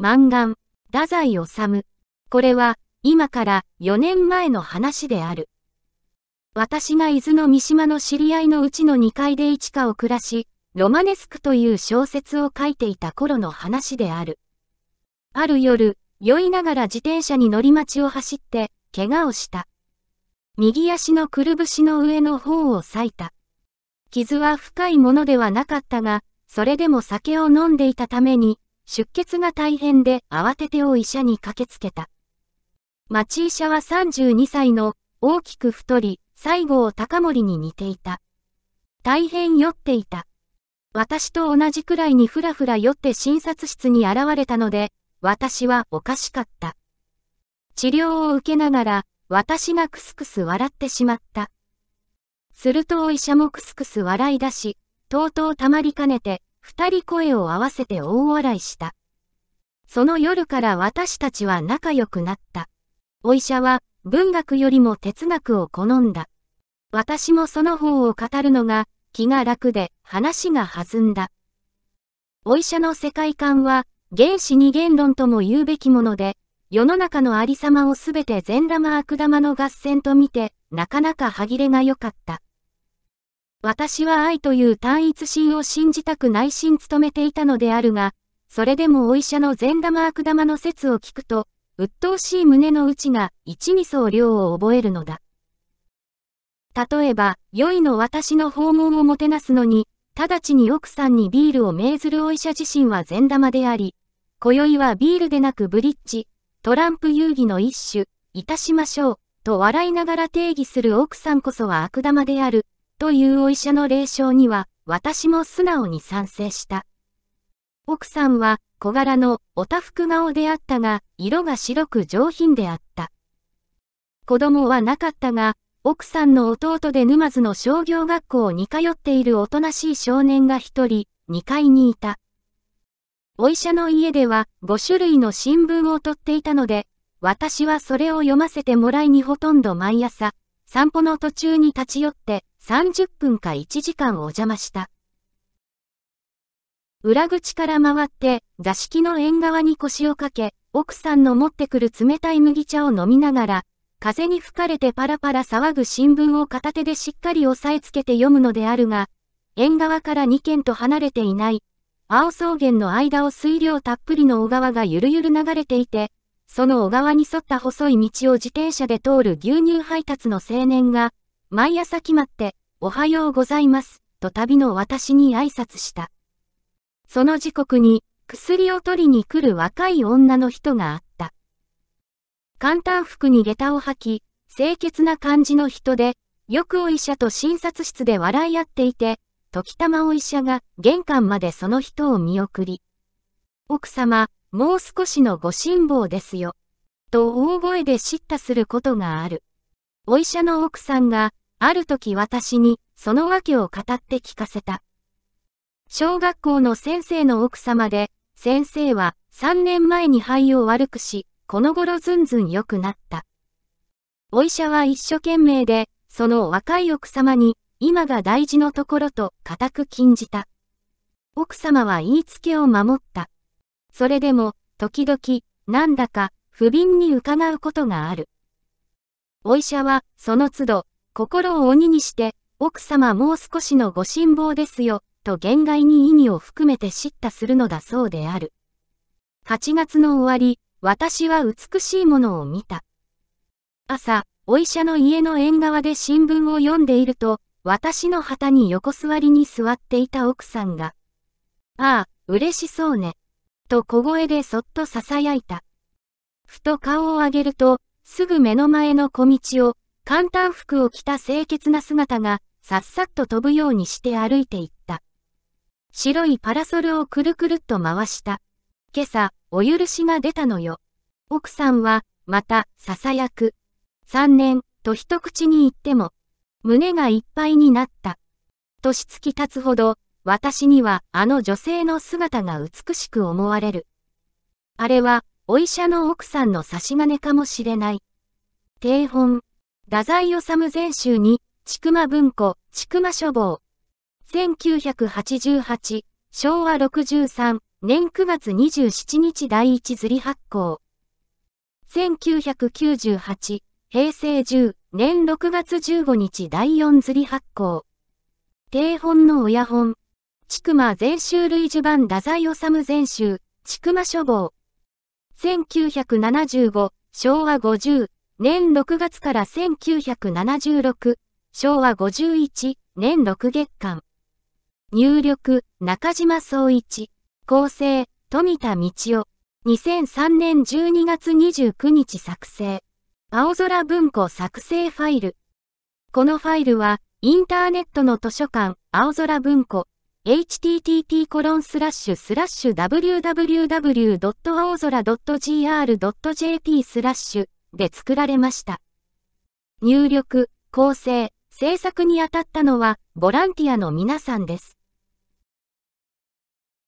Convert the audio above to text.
漫画、太宰治。これは、今から4年前の話である。私が伊豆の三島の知り合いのうちの2階で一家を暮らし、ロマネスクという小説を書いていた頃の話である。ある夜、酔いながら自転車に乗り町を走って、怪我をした。右足のくるぶしの上の方を裂いた。傷は深いものではなかったが、それでも酒を飲んでいたために、出血が大変で慌ててお医者に駆けつけた。町医者は32歳の大きく太り、西郷隆盛に似ていた。大変酔っていた。私と同じくらいにふらふら酔って診察室に現れたので、私はおかしかった。治療を受けながら、私がクスクス笑ってしまった。するとお医者もクスクス笑い出し、とうとうたまりかねて、二人声を合わせて大笑いした。その夜から私たちは仲良くなった。お医者は文学よりも哲学を好んだ。私もその方を語るのが気が楽で話が弾んだ。お医者の世界観は原始二元論とも言うべきもので、世の中のありさまをすべて善玉悪玉の合戦と見て、なかなか歯切れが良かった。私は愛という単一心を信じたく内心努めていたのであるが、それでもお医者の善玉悪玉の説を聞くと、鬱陶しい胸の内が一二層量を覚えるのだ。例えば、良いの私の訪問をもてなすのに、直ちに奥さんにビールを命ずるお医者自身は善玉であり、今宵はビールでなくブリッジ、トランプ遊戯の一種、いたしましょう、と笑いながら定義する奥さんこそは悪玉である、というお医者の霊障には、私も素直に賛成した。奥さんは小柄のおたふく顔であったが、色が白く上品であった。子供はなかったが、奥さんの弟で沼津の商業学校に通っているおとなしい少年が一人、2階にいた。お医者の家では5種類の新聞を取っていたので、私はそれを読ませてもらいにほとんど毎朝、散歩の途中に立ち寄って、30分か1時間お邪魔した。裏口から回って座敷の縁側に腰をかけ、奥さんの持ってくる冷たい麦茶を飲みながら、風に吹かれてパラパラ騒ぐ新聞を片手でしっかり押さえつけて読むのであるが、縁側から2軒と離れていない、青草原の間を水量たっぷりの小川がゆるゆる流れていて、その小川に沿った細い道を自転車で通る牛乳配達の青年が、毎朝決まって、おはようございます、と旅の私に挨拶した。その時刻に、薬を取りに来る若い女の人があった。簡単服に下駄を履き、清潔な感じの人で、よくお医者と診察室で笑い合っていて、時たまお医者が玄関までその人を見送り、奥様、もう少しのご辛抱ですよ、と大声で叱咤することがある。お医者の奥さんが、ある時私に、その訳を語って聞かせた。小学校の先生の奥様で、先生は3年前に肺を悪くし、この頃ずんずん良くなった。お医者は一生懸命で、その若い奥様に、今が大事のところと固く禁じた。奥様は言いつけを守った。それでも、時々、なんだか、不憫に伺うことがある。お医者は、その都度、心を鬼にして、奥様もう少しのご辛抱ですよ、と言外に意味を含めて叱咤するのだそうである。8月の終わり、私は美しいものを見た。朝、お医者の家の縁側で新聞を読んでいると、私の旗に横座りに座っていた奥さんが、ああ、嬉しそうね、と小声でそっと囁いた。ふと顔を上げると、すぐ目の前の小道を、簡単服を着た清潔な姿が、さっさっと飛ぶようにして歩いていった。白いパラソルをくるくるっと回した。今朝、お許しが出たのよ。奥さんは、また、囁く。三年、と一口に言っても、胸がいっぱいになった。年月経つほど、私にはあの女性の姿が美しく思われる。あれはお医者の奥さんの差し金かもしれない。定本、太宰治全集に、ちくま文庫、ちくま書房。1988、昭和63年9月27日第一釣り発行。1998、平成10年6月15日第4釣り発行。定本の親本。ちくま全集類似版太宰治全集、ちくま書房。1975、昭和50年6月から1976、昭和51年6月間。入力、中島総一。構成、富田道夫。2003年12月29日作成。青空文庫作成ファイル。このファイルは、インターネットの図書館、青空文庫、http コロンスラッシュスラッシュ www.aozora.gr.jp スラッシュで作られました。入力、構成、制作に当たったのはボランティアの皆さんです。